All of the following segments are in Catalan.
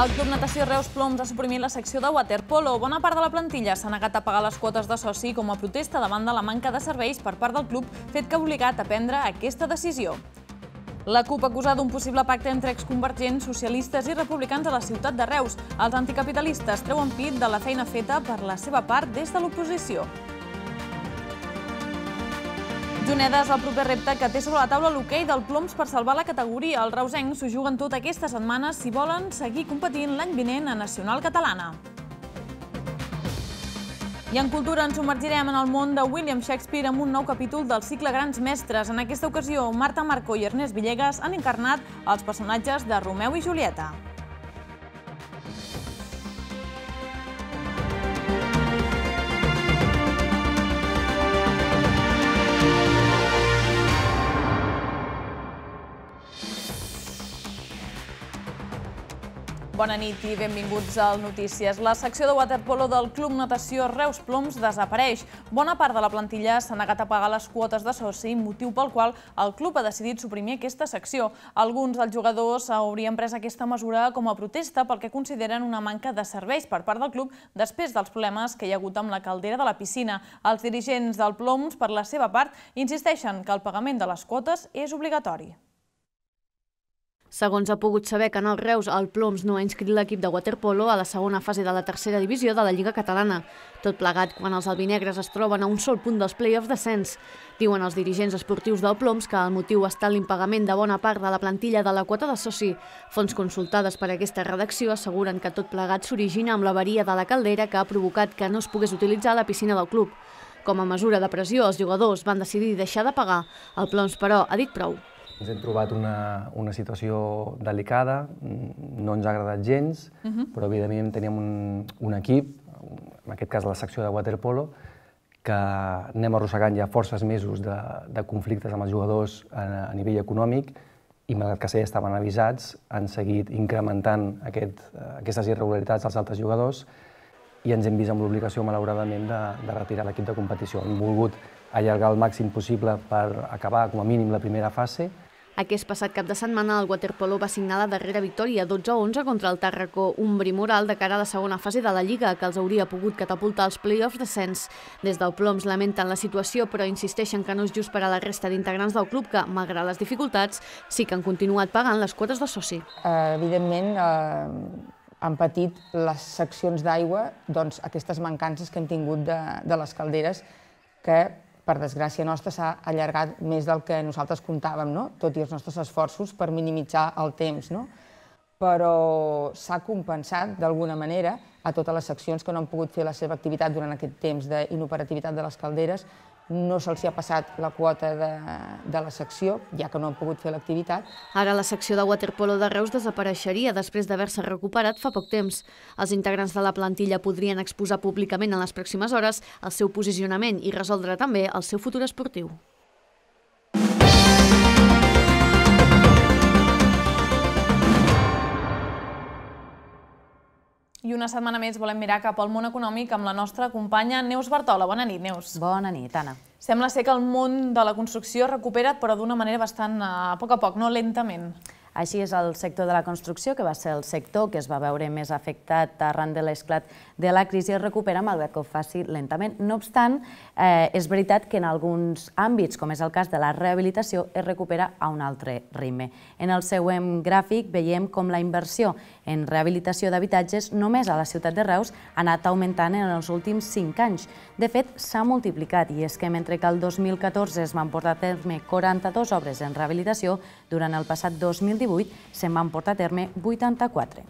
El Club Natació Reus Ploms ha suprimit la secció de waterpolo. Bona part de la plantilla s'ha negat a pagar les quotes de soci com a protesta davant de la manca de serveis per part del club, fet que ha obligat a prendre aquesta decisió. La CUP acusa d'un possible pacte entre exconvergents, socialistes i republicans a la ciutat de Reus. Els anticapitalistes treuen pit de la feina feta per la seva part des de l'oposició. Junedes, el proper repte que té sobre la taula l'hoquei del Ploms per salvar la categoria. Els reusencs s'ho juguen tot aquesta setmana si volen seguir competint l'any vinent a Nacional Catalana. I en cultura ens submergirem en el món de William Shakespeare amb un nou capítol del cicle Grans Mestres. En aquesta ocasió, Marta Marcó i Ernest Villegas han encarnat els personatges de Romeu i Julieta. Bona nit i benvinguts al Notícies. La secció de waterpolo del Club Natació Reus Ploms desapareix. Bona part de la plantilla s'ha negat a pagar les quotes de soci, motiu pel qual el club ha decidit suprimir aquesta secció. Alguns dels jugadors haurien pres aquesta mesura com a protesta pel que consideren una manca de serveis per part del club després dels problemes que hi ha hagut amb la caldera de la piscina. Els dirigents del Ploms, per la seva part, insisteixen que el pagament de les quotes és obligatori. Segons ha pogut saber Canal Reus, el Ploms no ha inscrit l'equip de waterpolo a la segona fase de la tercera divisió de la Lliga Catalana. Tot plegat quan els albinegres es troben a un sol punt dels play-offs Sens. Diuen els dirigents esportius del Ploms que el motiu està en l'impagament de bona part de la plantilla de la quota de soci. Fons consultades per aquesta redacció asseguren que tot plegat s'origina amb l'averia de la caldera que ha provocat que no es pogués utilitzar la piscina del club. Com a mesura de pressió, els jugadors van decidir deixar de pagar. El Ploms, però, ha dit prou. Ens hem trobat una, una situació delicada, mm, no ens ha agradat gens, uh mhm. -huh. però evidentment teníem un, un equip, en aquest cas la secció de waterpolo, que anem arrossegant ja forces mesos de, de conflictes amb els jugadors a, a nivell econòmic i malgrat que ja estaven avisats, han seguit incrementant aquest, aquestes irregularitats als altres jugadors i ens hem vist amb l'obligació, malauradament, de, de retirar l'equip de competició. Hem volgut allargar el màxim possible per acabar, com a mínim, la primera fase, aquest passat cap de setmana el Waterpolo va signar la darrera victòria 12-11 contra el Tàrraco, un brimoral de cara a la segona fase de la Lliga que els hauria pogut catapultar als play-offs Sens. Des del Ploms lamenten la situació però insisteixen que no és just per a la resta d'integrants del club que, malgrat les dificultats, sí que han continuat pagant les quotes de soci. Eh, evidentment, eh, han patit les seccions d'aigua doncs, aquestes mancances que hem tingut de, de les calderes que per desgràcia nostra, s'ha allargat més del que nosaltres comptàvem, no? tot i els nostres esforços per minimitzar el temps. No? Però s'ha compensat d'alguna manera a totes les seccions que no han pogut fer la seva activitat durant aquest temps d'inoperativitat de les calderes no se'ls ha passat la quota de, de la secció, ja que no han pogut fer l'activitat. Ara la secció de waterpolo de Reus desapareixeria després d'haver-se recuperat fa poc temps. Els integrants de la plantilla podrien exposar públicament en les pròximes hores el seu posicionament i resoldre també el seu futur esportiu. I una setmana més volem mirar cap al món econòmic amb la nostra companya Neus Bartola. Bona nit, Neus. Bona nit, Anna. Sembla ser que el món de la construcció recupera, però d'una manera bastant eh, a poc a poc, no lentament. Així és el sector de la construcció, que va ser el sector que es va veure més afectat arran de l'esclat de la crisi, es recupera, malgrat que ho faci lentament. No obstant, eh, és veritat que en alguns àmbits, com és el cas de la rehabilitació, es recupera a un altre ritme. En el següent gràfic veiem com la inversió en rehabilitació d'habitatges només a la ciutat de Reus ha anat augmentant en els últims 5 anys. De fet, s'ha multiplicat i és que mentre que el 2014 es van portar a terme 42 obres en rehabilitació, durant el passat 2019 2018 se'n van portar a terme 84.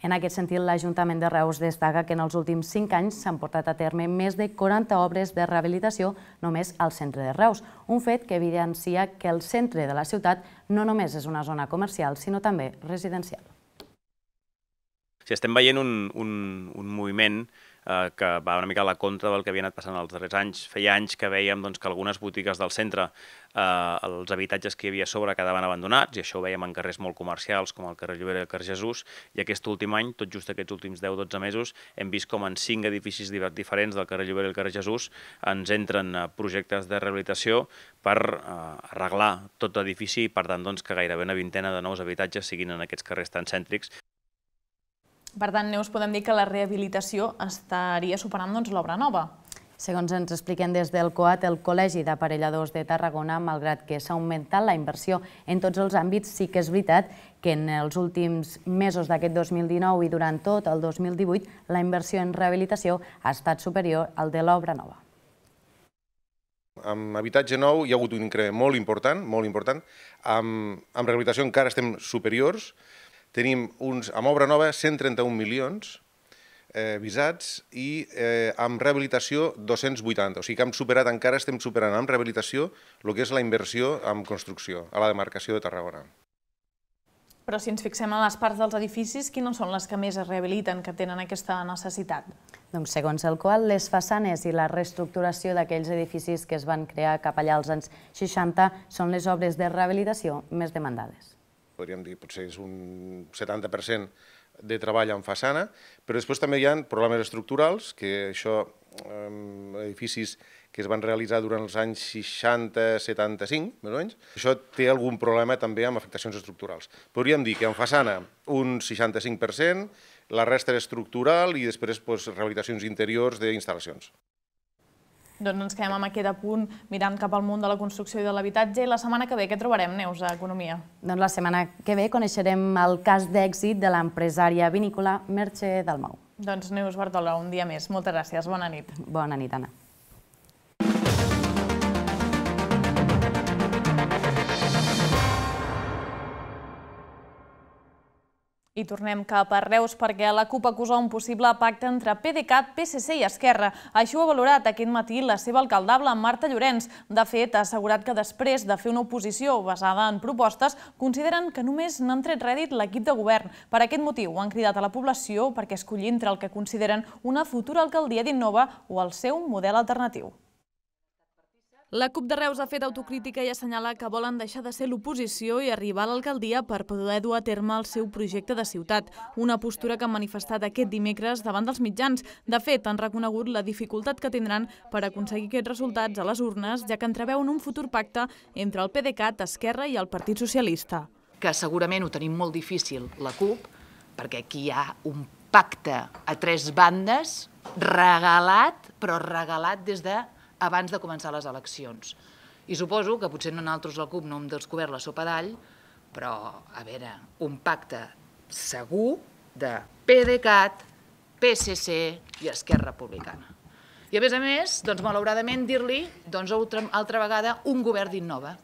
En aquest sentit, l'Ajuntament de Reus destaca que en els últims 5 anys s'han portat a terme més de 40 obres de rehabilitació només al centre de Reus, un fet que evidencia que el centre de la ciutat no només és una zona comercial, sinó també residencial. Si estem veient un, un, un moviment Eh, que va una mica a la contra del que havia anat passant els darrers anys. Feia anys que veiem doncs, que algunes botigues del centre, eh, els habitatges que hi havia a sobre quedaven abandonats, i això ho veiem en carrers molt comercials, com el carrer Llobera i el carrer Jesús, i aquest últim any, tot just aquests últims 10-12 mesos, hem vist com en cinc edificis diferents del carrer Llobera i el carrer Jesús ens entren projectes de rehabilitació per eh, arreglar tot l'edifici i, per tant, doncs, que gairebé una vintena de nous habitatges siguin en aquests carrers tan cèntrics per tant, Neus, podem dir que la rehabilitació estaria superant doncs, l'obra nova. Segons ens expliquen des del COAT, el Col·legi d'Aparelladors de Tarragona, malgrat que s'ha augmentat la inversió en tots els àmbits, sí que és veritat que en els últims mesos d'aquest 2019 i durant tot el 2018 la inversió en rehabilitació ha estat superior al de l'obra nova. Amb habitatge nou hi ha hagut un increment molt important, molt important. Amb, amb rehabilitació encara estem superiors, Tenim uns, amb obra nova 131 milions eh, visats i eh, amb rehabilitació 280. O sigui que hem superat, encara estem superant amb rehabilitació el que és la inversió en construcció a la demarcació de Tarragona. Però si ens fixem en les parts dels edificis, quines són les que més es rehabiliten, que tenen aquesta necessitat? Doncs segons el qual, les façanes i la reestructuració d'aquells edificis que es van crear cap allà als anys 60 són les obres de rehabilitació més demandades podríem dir, potser és un 70% de treball en façana, però després també hi ha problemes estructurals, que això, eh, edificis que es van realitzar durant els anys 60-75, més o menys, això té algun problema també amb afectacions estructurals. Podríem dir que en façana un 65%, la resta és estructural i després doncs, rehabilitacions interiors d'instal·lacions. Doncs ens quedem amb aquest apunt mirant cap al món de la construcció i de l'habitatge. La setmana que ve, què trobarem, Neus, a Economia? Doncs la setmana que ve coneixerem el cas d'èxit de l'empresària vinícola Merche Dalmau. Doncs Neus Bartola, un dia més. Moltes gràcies. Bona nit. Bona nit, Anna. I tornem cap a Reus perquè la CUP acusa un possible pacte entre PDeCAT, PSC i Esquerra. Això ho ha valorat aquest matí la seva alcaldable, Marta Llorenç. De fet, ha assegurat que després de fer una oposició basada en propostes, consideren que només n'han tret rèdit l'equip de govern. Per aquest motiu han cridat a la població perquè escollir entre el que consideren una futura alcaldia d'Innova o el seu model alternatiu. La CUP de Reus ha fet autocrítica i assenyala que volen deixar de ser l'oposició i arribar a l'alcaldia per poder dur a terme el seu projecte de ciutat, una postura que han manifestat aquest dimecres davant dels mitjans. De fet, han reconegut la dificultat que tindran per aconseguir aquests resultats a les urnes, ja que entreveuen un futur pacte entre el PDeCAT, Esquerra i el Partit Socialista. Que segurament ho tenim molt difícil la CUP, perquè aquí hi ha un pacte a tres bandes regalat, però regalat des de abans de començar les eleccions. I suposo que potser no nosaltres la CUP no hem descobert la sopa d'all, però, a veure, un pacte segur de PDeCAT, PSC i Esquerra Republicana. I a més a més, doncs malauradament dir-li, doncs altra, altra vegada, un govern d'innova.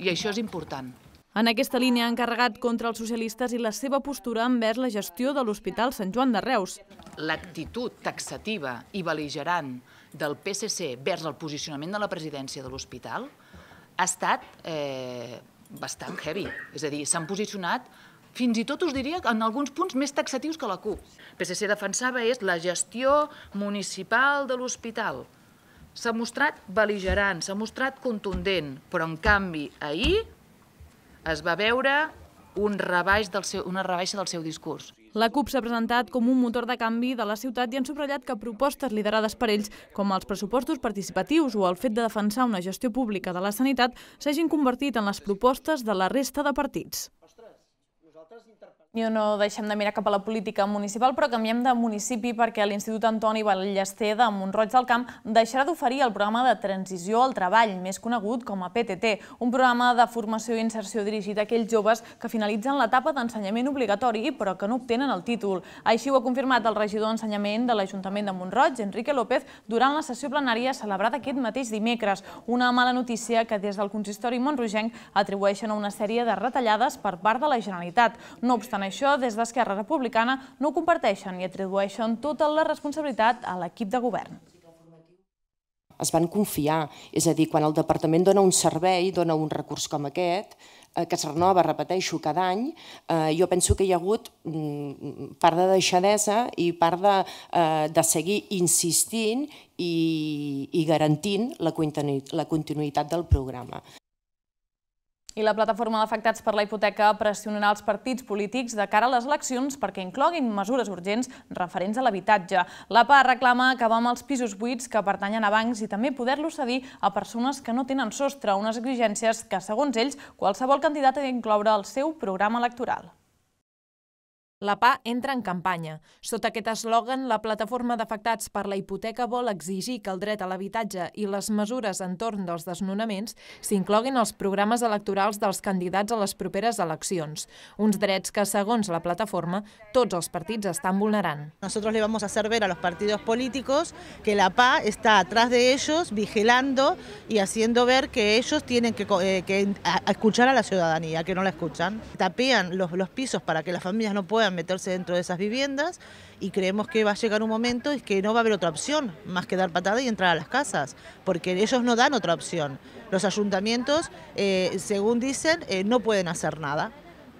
I això és important. En aquesta línia ha encarregat contra els socialistes i la seva postura envers la gestió de l'Hospital Sant Joan de Reus. L'actitud taxativa i beligerant del PSC vers el posicionament de la presidència de l'hospital ha estat eh, bastant heavy. És a dir, s'han posicionat fins i tot us diria en alguns punts més taxatius que la CUP. El PSC defensava és la gestió municipal de l'hospital. S'ha mostrat beligerant, s'ha mostrat contundent, però en canvi ahir es va veure un rebaix del seu, una rebaixa del seu discurs. La CUP s'ha presentat com un motor de canvi de la ciutat i han subratllat que propostes liderades per ells, com els pressupostos participatius o el fet de defensar una gestió pública de la sanitat, s'hagin convertit en les propostes de la resta de partits. Ostres, nosaltres interpretem ni no deixem de mirar cap a la política municipal, però canviem de municipi perquè l'Institut Antoni Ballester de Montroig del Camp deixarà d'oferir el programa de transició al treball, més conegut com a PTT, un programa de formació i inserció dirigit a aquells joves que finalitzen l'etapa d'ensenyament obligatori però que no obtenen el títol. Així ho ha confirmat el regidor d'ensenyament de l'Ajuntament de Montroig, Enrique López, durant la sessió plenària celebrada aquest mateix dimecres. Una mala notícia que des del consistori Montrogenc atribueixen a una sèrie de retallades per part de la Generalitat. No obstant obstant això, des d'Esquerra Republicana no ho comparteixen i atribueixen tota la responsabilitat a l'equip de govern es van confiar. És a dir, quan el departament dona un servei, dona un recurs com aquest, eh, que es renova, repeteixo, cada any, eh, jo penso que hi ha hagut mm, part de deixadesa i part de, eh, de seguir insistint i, i garantint la, la continuïtat del programa. I la plataforma d'afectats per la hipoteca pressionarà els partits polítics de cara a les eleccions perquè incloguin mesures urgents referents a l'habitatge. La PA reclama acabar amb els pisos buits que pertanyen a bancs i també poder-los cedir a persones que no tenen sostre, unes exigències que, segons ells, qualsevol candidat ha d'incloure al seu programa electoral. La PA entra en campanya. Sota aquest eslògan, la plataforma d'afectats per la hipoteca vol exigir que el dret a l'habitatge i les mesures entorn dels desnonaments s'incloguin als programes electorals dels candidats a les properes eleccions, uns drets que, segons la plataforma, tots els partits estan vulnerant. Nosotros le vamos a hacer ver a los partidos políticos que la PA está atrás de ellos, vigilando y haciendo ver que ellos tienen que, eh, que escuchar a la ciudadanía, que no la escuchan. Tapían los, los pisos para que las familias no puedan meterse dentro de esas viviendas y creemos que va a llegar un momento y que no va a haber otra opción más que dar patada y entrar a las casas, porque ellos no dan otra opción. Los ayuntamientos, eh, según dicen, eh, no pueden hacer nada.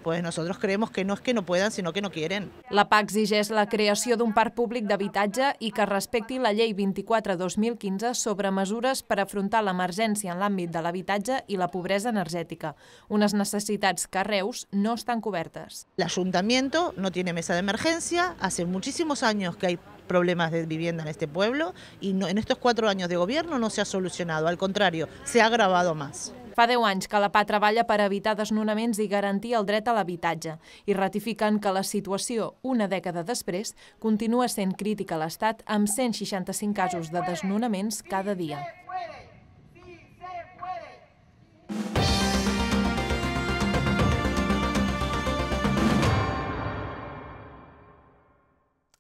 pues nosotros creemos que no es que no puedan, sino que no quieren. La PAC exigeix la creació d'un parc públic d'habitatge i que respecti la llei 24-2015 sobre mesures per afrontar l'emergència en l'àmbit de l'habitatge i la pobresa energètica, unes necessitats que a Reus no estan cobertes. L'Ajuntament no tiene mesa d'emergència. hace muchísimos años que hay problemas de vivienda en este pueblo y en estos cuatro años de gobierno no se ha solucionado, al contrario, se ha agravado más. Fa 10 anys que la PA treballa per evitar desnonaments i garantir el dret a l'habitatge i ratifiquen que la situació, una dècada després, continua sent crítica a l'Estat amb 165 casos de desnonaments cada dia.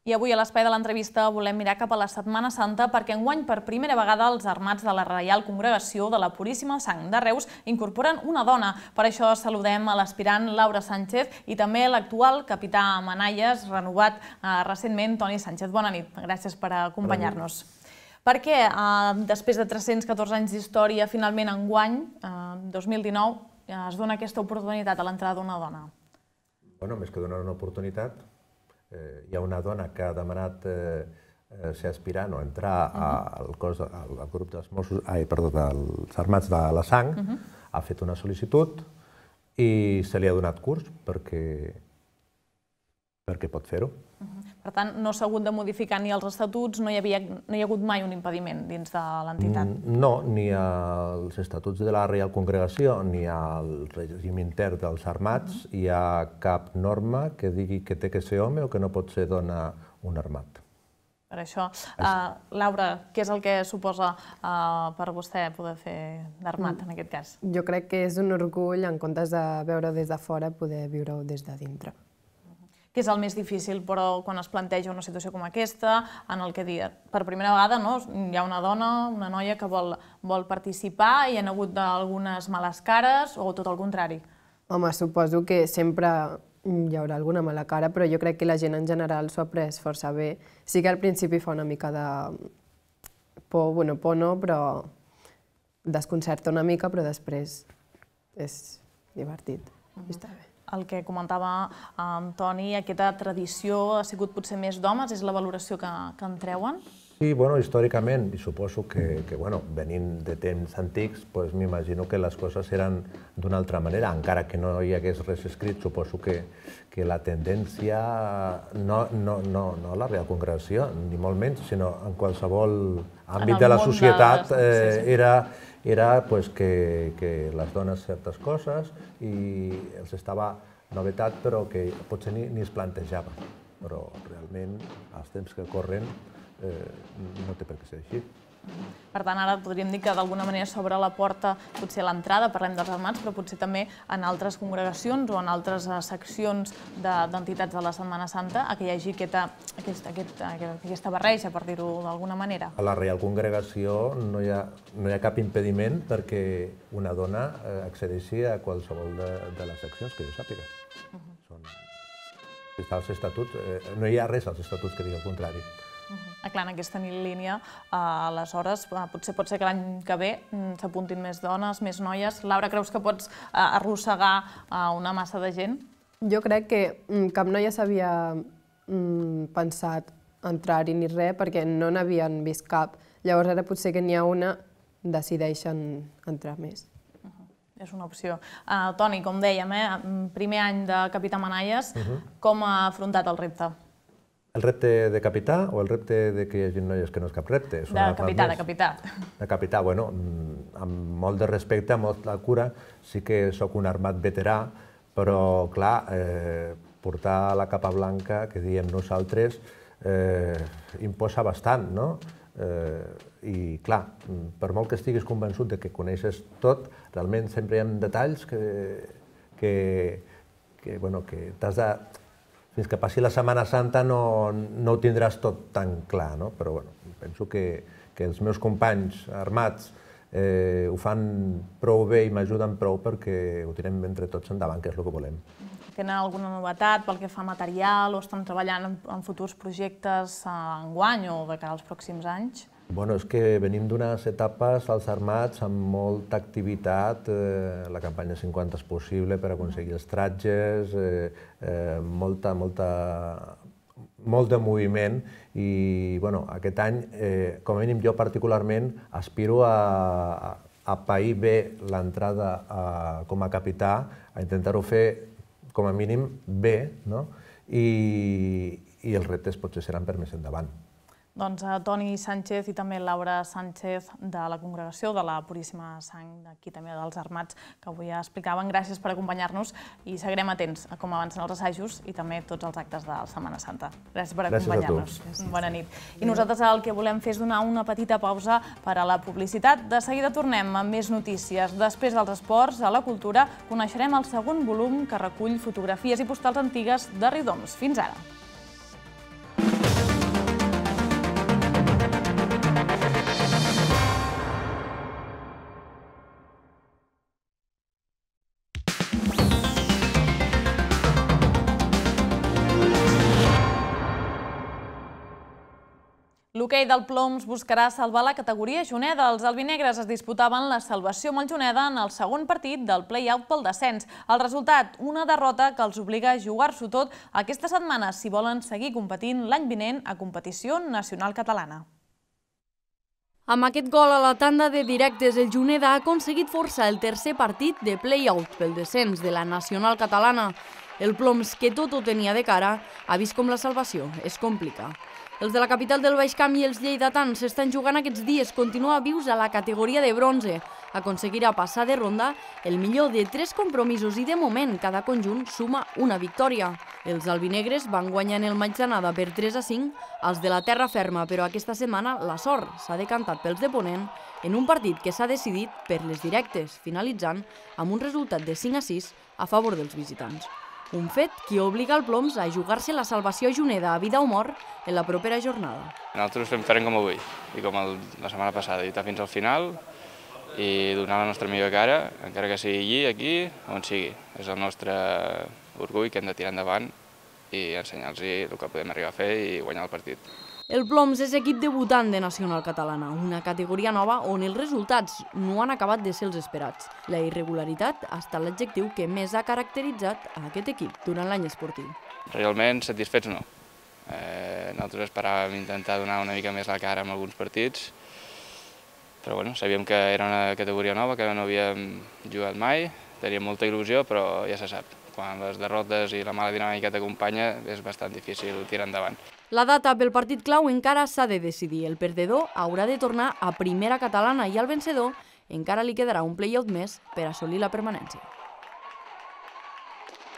I avui a l'espai de l'entrevista volem mirar cap a la Setmana Santa perquè enguany per primera vegada els armats de la Reial Congregació de la Puríssima Sang de Reus incorporen una dona. Per això saludem a l'aspirant Laura Sánchez i també l'actual capità Manalles, renovat eh, recentment, Toni Sánchez. Bona nit, gràcies per acompanyar-nos. Per què, eh, després de 314 anys d'història, finalment enguany, eh, 2019, eh, es dona aquesta oportunitat a l'entrada d'una dona? Bueno, més que donar una oportunitat, eh, hi ha una dona que ha demanat eh, eh ser aspirant o entrar uh -huh. al, cos, al, al grup dels Mossos, ai, perdó, dels Armats de la Sang, uh -huh. ha fet una sol·licitud i se li ha donat curs perquè perquè pot fer-ho. Per tant, no s'ha hagut de modificar ni els estatuts, no hi, havia, no hi ha hagut mai un impediment dins de l'entitat? Mm, no, ni als estatuts de la Real Congregació ni al règim intern dels armats uh -huh. hi ha cap norma que digui que té que ser home o que no pot ser dona un armat. Per això, uh, Laura, què és el que suposa uh, per vostè poder fer d'armat en aquest cas? Jo crec que és un orgull, en comptes de veure des de fora, poder viure-ho des de dintre que és el més difícil, però quan es planteja una situació com aquesta, en el que dia, per primera vegada no, hi ha una dona, una noia que vol, vol participar i han hagut algunes males cares o tot el contrari? Home, suposo que sempre hi haurà alguna mala cara, però jo crec que la gent en general s'ho ha pres força bé. Sí que al principi fa una mica de por, bueno, por no, però desconcerta una mica, però després és divertit. Mm -hmm. Està bé el que comentava en eh, Toni, aquesta tradició ha sigut potser més d'homes, és la valoració que, que en treuen? Sí, bueno, històricament, i suposo que, que bueno, venint de temps antics, pues, m'imagino que les coses eren d'una altra manera, encara que no hi hagués res escrit, suposo que, que la tendència, no, no, no, no la Real Congregació, ni molt menys, sinó en qualsevol àmbit en de la societat, de... Eh, sí, era, era pues, que, que les dones certes coses i els estava novetat, però que potser ni, ni es plantejava. Però realment, els temps que corren, Eh, no té per què ser així. Per tant, ara podríem dir que d'alguna manera s'obre la porta, potser a l'entrada, parlem dels armats, però potser també en altres congregacions o en altres eh, seccions d'entitats de, la Setmana Santa a que hi hagi aquesta, aquesta, aquesta, eh, aquesta barreja, per dir-ho d'alguna manera. A la Real Congregació no hi, ha, no hi ha cap impediment perquè una dona accedeixi a qualsevol de, de les seccions que jo sàpiga. Uh mhm. -huh. Són... Està als estatuts, eh, no hi ha res als estatuts que digui el contrari clar, en aquesta línia, eh, aleshores, eh, potser pot ser que l'any que ve mm, s'apuntin més dones, més noies. Laura, creus que pots eh, arrossegar una massa de gent? Jo crec que mm, cap noia s'havia mm, pensat entrar-hi ni res perquè no n'havien vist cap. Llavors ara potser que n'hi ha una, decideixen entrar més. És una opció. Toni, com dèiem, eh, primer any de Capità Manalles, com ha afrontat el repte? El repte de capità o el repte de que hi hagi noies que no és cap repte? És una de capità, de capità. De capità, bueno, mm, amb molt de respecte, amb molta cura, sí que sóc un armat veterà, però, clar, eh, portar la capa blanca, que diem nosaltres, eh, imposa bastant, no? Eh, I, clar, mm, per molt que estiguis convençut de que coneixes tot, realment sempre hi ha detalls que, que, que, bueno, que t'has de fins que passi la Setmana Santa no, no ho tindràs tot tan clar, no? Però bueno, penso que, que els meus companys armats eh, ho fan prou bé i m'ajuden prou perquè ho tirem entre tots endavant, que és el que volem. Tenen alguna novetat pel que fa a material o estan treballant en, en futurs projectes eh, en guany o de cara als pròxims anys? Bueno, és que venim d'unes etapes als armats amb molta activitat, eh, la campanya 50 és possible per aconseguir els tratges, eh, eh, molta, molta, molt de moviment i bueno, aquest any, eh, com a mínim jo particularment, aspiro a, a pair bé l'entrada com a capità, a intentar-ho fer com a mínim bé, no? I, i els reptes potser seran per més endavant doncs, a eh, Toni Sánchez i també Laura Sánchez de la Congregació de la Puríssima Sang, d'aquí també dels Armats, que avui ja explicaven. Gràcies per acompanyar-nos i seguirem atents a com avancen els assajos i també tots els actes de la Setmana Santa. Gràcies per acompanyar-nos. Bona nit. I nosaltres el que volem fer és donar una petita pausa per a la publicitat. De seguida tornem amb més notícies. Després dels esports, a la cultura, coneixerem el segon volum que recull fotografies i postals antigues de Riudoms. Fins ara. L'hoquei del Ploms buscarà salvar la categoria Juneda. Els albinegres es disputaven la salvació amb el Juneda en el segon partit del play-out pel descens. El resultat, una derrota que els obliga a jugar-s'ho tot aquesta setmana si volen seguir competint l'any vinent a competició nacional catalana. Amb aquest gol a la tanda de directes, el Juneda ha aconseguit força el tercer partit de play-out pel descens de la nacional catalana. El Ploms, que tot ho tenia de cara, ha vist com la salvació es complica. Els de la capital del Baix Camp i els lleidatans s'estan jugant aquests dies continua vius a la categoria de bronze. Aconseguirà passar de ronda el millor de tres compromisos i de moment cada conjunt suma una victòria. Els albinegres van guanyar en el maig d'anada per 3 a 5 als de la terra ferma, però aquesta setmana la sort s'ha decantat pels de Ponent en un partit que s'ha decidit per les directes, finalitzant amb un resultat de 5 a 6 a favor dels visitants. Un fet que obliga el Ploms a jugar-se la salvació juneda a vida o mort en la propera jornada. Nosaltres fem ferem com avui i com el, la setmana passada, lluitar fins al final i donar la nostra millor cara, encara que sigui allí, aquí, on sigui. És el nostre orgull que hem de tirar endavant i ensenyar-los el que podem arribar a fer i guanyar el partit. El Ploms és equip debutant de Nacional Catalana, una categoria nova on els resultats no han acabat de ser els esperats. La irregularitat ha estat l'adjectiu que més ha caracteritzat a aquest equip durant l'any esportiu. Realment satisfets no. Eh, nosaltres esperàvem intentar donar una mica més la cara en alguns partits, però bueno, sabíem que era una categoria nova, que no havíem jugat mai, teníem molta il·lusió, però ja se sap quan les derrotes i la mala dinàmica t'acompanya és bastant difícil tirar endavant. La data pel partit clau encara s'ha de decidir. El perdedor haurà de tornar a primera catalana i al vencedor encara li quedarà un playout més per assolir la permanència.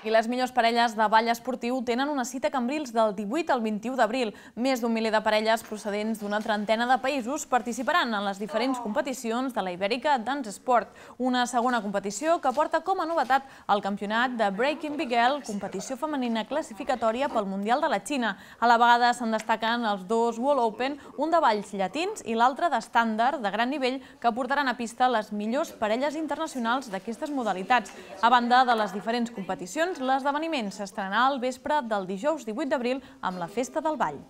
I les millors parelles de ball esportiu tenen una cita a Cambrils del 18 al 21 d'abril. Més d'un miler de parelles procedents d'una trentena de països participaran en les diferents competicions de la Ibèrica Dance Sport, una segona competició que porta com a novetat el campionat de Breaking Bigel, competició femenina classificatòria pel Mundial de la Xina. A la vegada se'n destaquen els dos World Open, un de balls llatins i l'altre d'estàndard de gran nivell que portaran a pista les millors parelles internacionals d'aquestes modalitats. A banda de les diferents competicions, doncs l'esdeveniment s'estrenarà el vespre del dijous 18 d'abril amb la Festa del Ball.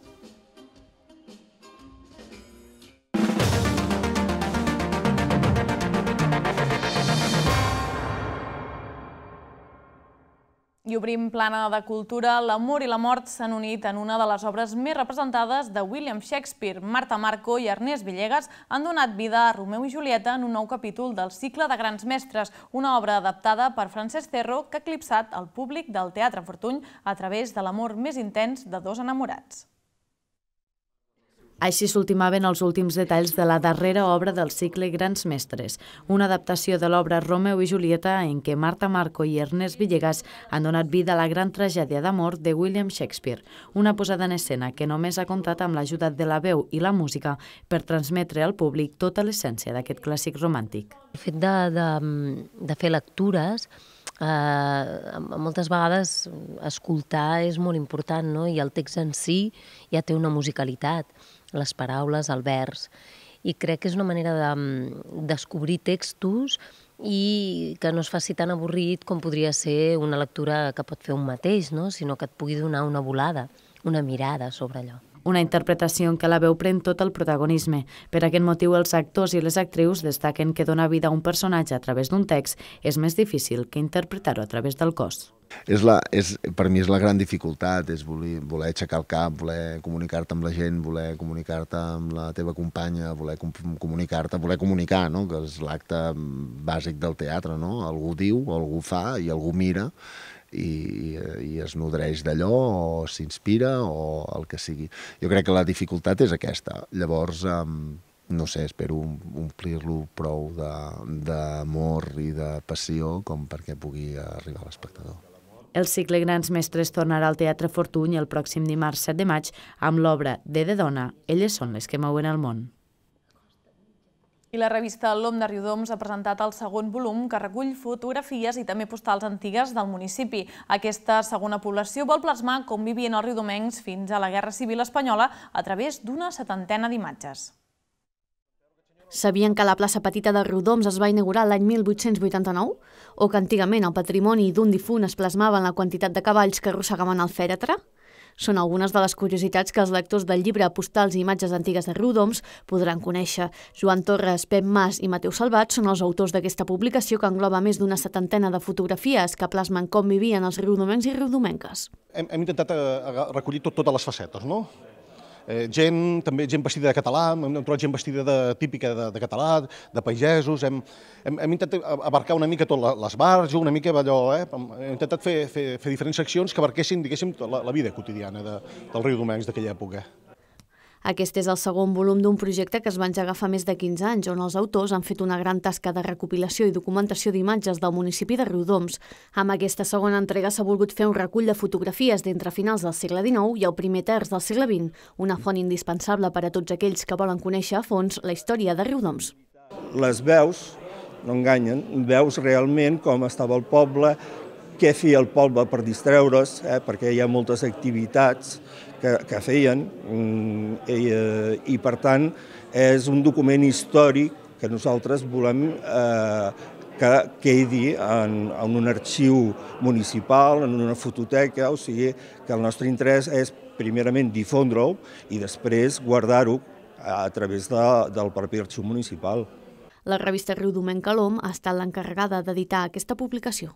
I obrim plana de cultura. L'amor i la mort s'han unit en una de les obres més representades de William Shakespeare. Marta Marco i Ernest Villegas han donat vida a Romeu i Julieta en un nou capítol del cicle de Grans Mestres, una obra adaptada per Francesc Cerro que ha eclipsat el públic del Teatre Fortuny a través de l'amor més intens de dos enamorats. Així s'ultimaven els últims detalls de la darrera obra del cicle Grans Mestres, una adaptació de l'obra Romeu i Julieta en què Marta Marco i Ernest Villegas han donat vida a la gran tragèdia d'amor de William Shakespeare, una posada en escena que només ha comptat amb l'ajuda de la veu i la música per transmetre al públic tota l'essència d'aquest clàssic romàntic. El fet de, de, de fer lectures eh, moltes vegades escoltar és molt important no? i el text en si ja té una musicalitat les paraules, el vers, i crec que és una manera de mm, descobrir textos i que no es faci tan avorrit com podria ser una lectura que pot fer un mateix, no? sinó que et pugui donar una volada, una mirada sobre allò. Una interpretació en què la veu pren tot el protagonisme. Per aquest motiu, els actors i les actrius destaquen que donar vida a un personatge a través d'un text és més difícil que interpretar-ho a través del cos. És la, és, per mi és la gran dificultat, és voler, voler aixecar el cap, voler comunicar-te amb la gent, voler comunicar-te amb la teva companya, voler com, comunicar-te, voler comunicar, no? que és l'acte bàsic del teatre. No? Algú diu, algú fa i algú mira i, i es nodreix d'allò o s'inspira o el que sigui. Jo crec que la dificultat és aquesta. Llavors, eh, no sé, espero omplir-lo prou d'amor i de passió com perquè pugui arribar a l'espectador. El cicle Grans Mestres tornarà al Teatre Fortuny el pròxim dimarts 7 de maig amb l'obra de De Dona, Elles són les que mouen el món. I la revista L'Hom de Riudoms ha presentat el segon volum que recull fotografies i també postals antigues del municipi. Aquesta segona població vol plasmar com vivien els riudomencs fins a la Guerra Civil Espanyola a través d'una setantena d'imatges. Sabien que la plaça petita de Rodoms es va inaugurar l'any 1889? O que antigament el patrimoni d'un difunt es plasmava en la quantitat de cavalls que arrossegaven al fèretre? Són algunes de les curiositats que els lectors del llibre Postals i imatges antigues de Rodoms podran conèixer. Joan Torres, Pep Mas i Mateu Salvat són els autors d'aquesta publicació que engloba més d'una setantena de fotografies que plasmen com vivien els riudomencs i riudomenques. Hem, hem intentat eh, recollir tot, totes les facetes, no? Eh, gent, també gent vestida de català, hem trobat gent vestida de, típica de, de català, de pagesos, hem, hem, hem intentat abarcar una mica tot l'esbarjo, una mica allò, eh? hem intentat fer, fer, fer diferents seccions que abarquessin, diguéssim, la, la vida quotidiana de, del riu d'Omencs d'aquella època. Aquest és el segon volum d'un projecte que es va engegar fa més de 15 anys, on els autors han fet una gran tasca de recopilació i documentació d'imatges del municipi de Riudoms. Amb aquesta segona entrega s'ha volgut fer un recull de fotografies d'entre finals del segle XIX i el primer terç del segle XX, una font indispensable per a tots aquells que volen conèixer a fons la història de Riudoms. Les veus no enganyen, veus realment com estava el poble, què feia el poble per distreure's, eh, perquè hi ha moltes activitats, que, que feien mm, i, eh, i, per tant, és un document històric que nosaltres volem eh, que quedi en, en un arxiu municipal, en una fototeca, o sigui que el nostre interès és primerament difondre-ho i després guardar-ho a través de, del propi arxiu municipal. La revista Riu Domen Calom ha estat l'encarregada d'editar aquesta publicació.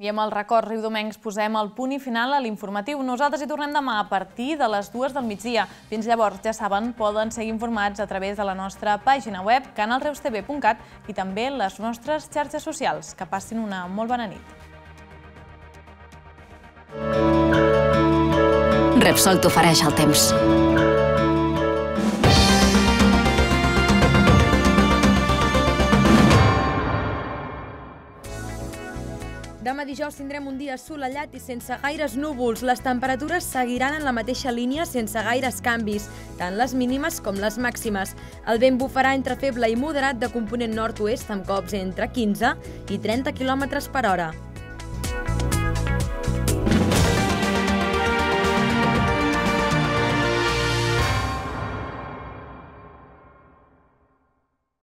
I amb el record Riudomencs posem el punt i final a l'informatiu. Nosaltres hi tornem demà a partir de les dues del migdia. Fins llavors, ja saben, poden seguir informats a través de la nostra pàgina web canalreustv.cat i també les nostres xarxes socials. Que passin una molt bona nit. Repsol t'ofereix el temps Demà dijous tindrem un dia assolellat i sense gaires núvols. Les temperatures seguiran en la mateixa línia sense gaires canvis, tant les mínimes com les màximes. El vent bufarà entre feble i moderat de component nord-oest amb cops entre 15 i 30 km per hora.